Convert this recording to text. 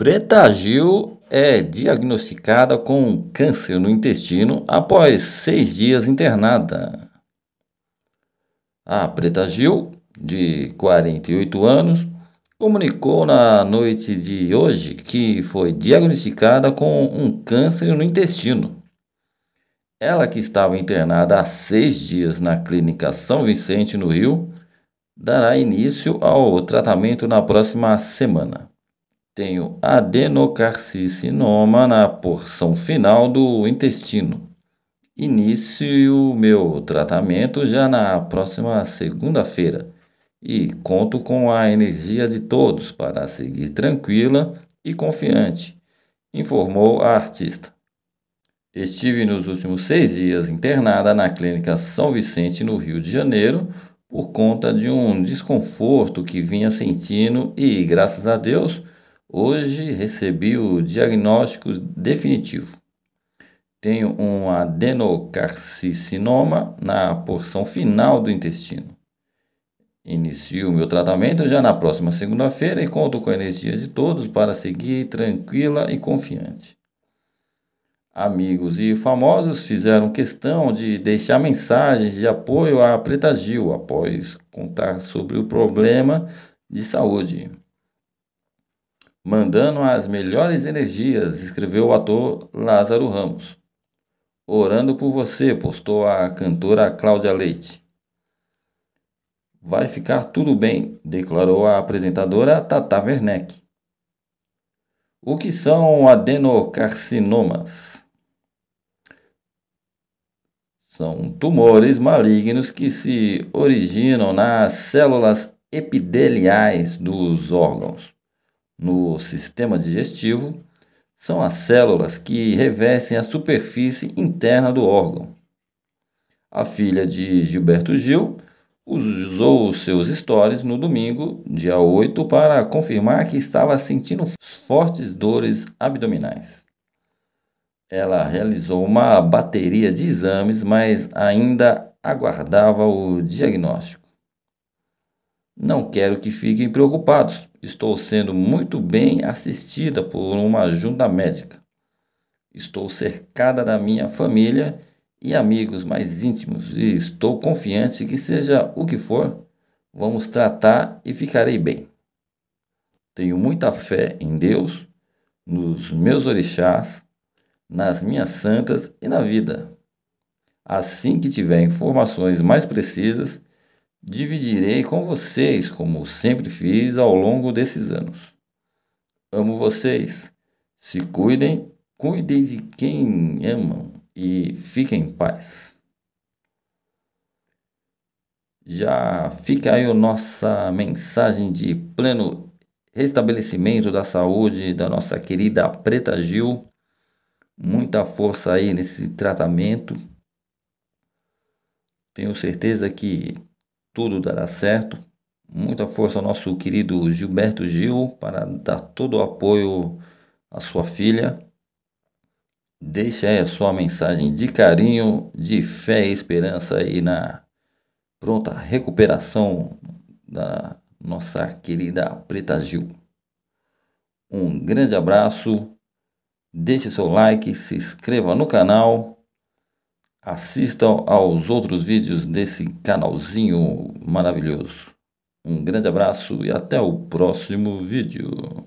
Preta Gil é diagnosticada com câncer no intestino após seis dias internada. A Preta Gil, de 48 anos, comunicou na noite de hoje que foi diagnosticada com um câncer no intestino. Ela que estava internada há seis dias na clínica São Vicente, no Rio, dará início ao tratamento na próxima semana tenho adenocarcinoma na porção final do intestino. Inicio meu tratamento já na próxima segunda-feira e conto com a energia de todos para seguir tranquila e confiante, informou a artista. Estive nos últimos seis dias internada na Clínica São Vicente, no Rio de Janeiro, por conta de um desconforto que vinha sentindo e, graças a Deus, Hoje recebi o diagnóstico definitivo. Tenho um adenocarcinoma na porção final do intestino. Inicio o meu tratamento já na próxima segunda-feira e conto com a energia de todos para seguir tranquila e confiante. Amigos e famosos fizeram questão de deixar mensagens de apoio à Preta Gil após contar sobre o problema de saúde mandando as melhores energias, escreveu o ator Lázaro Ramos. Orando por você, postou a cantora Cláudia Leite. Vai ficar tudo bem, declarou a apresentadora Tata Werneck. O que são adenocarcinomas? São tumores malignos que se originam nas células epideliais dos órgãos no sistema digestivo são as células que revestem a superfície interna do órgão. A filha de Gilberto Gil usou seus stories no domingo, dia 8, para confirmar que estava sentindo fortes dores abdominais. Ela realizou uma bateria de exames, mas ainda aguardava o diagnóstico. Não quero que fiquem preocupados. Estou sendo muito bem assistida por uma junta médica. Estou cercada da minha família e amigos mais íntimos e estou confiante que seja o que for, vamos tratar e ficarei bem. Tenho muita fé em Deus, nos meus orixás, nas minhas santas e na vida. Assim que tiver informações mais precisas, Dividirei com vocês, como sempre fiz ao longo desses anos. Amo vocês. Se cuidem, cuidem de quem amam e fiquem em paz. Já fica aí a nossa mensagem de pleno restabelecimento da saúde da nossa querida Preta Gil. Muita força aí nesse tratamento. Tenho certeza que tudo dará certo. Muita força ao nosso querido Gilberto Gil para dar todo o apoio à sua filha. Deixe aí a sua mensagem de carinho, de fé e esperança aí na pronta recuperação da nossa querida Preta Gil. Um grande abraço, deixe seu like, se inscreva no canal Assistam aos outros vídeos desse canalzinho maravilhoso. Um grande abraço e até o próximo vídeo.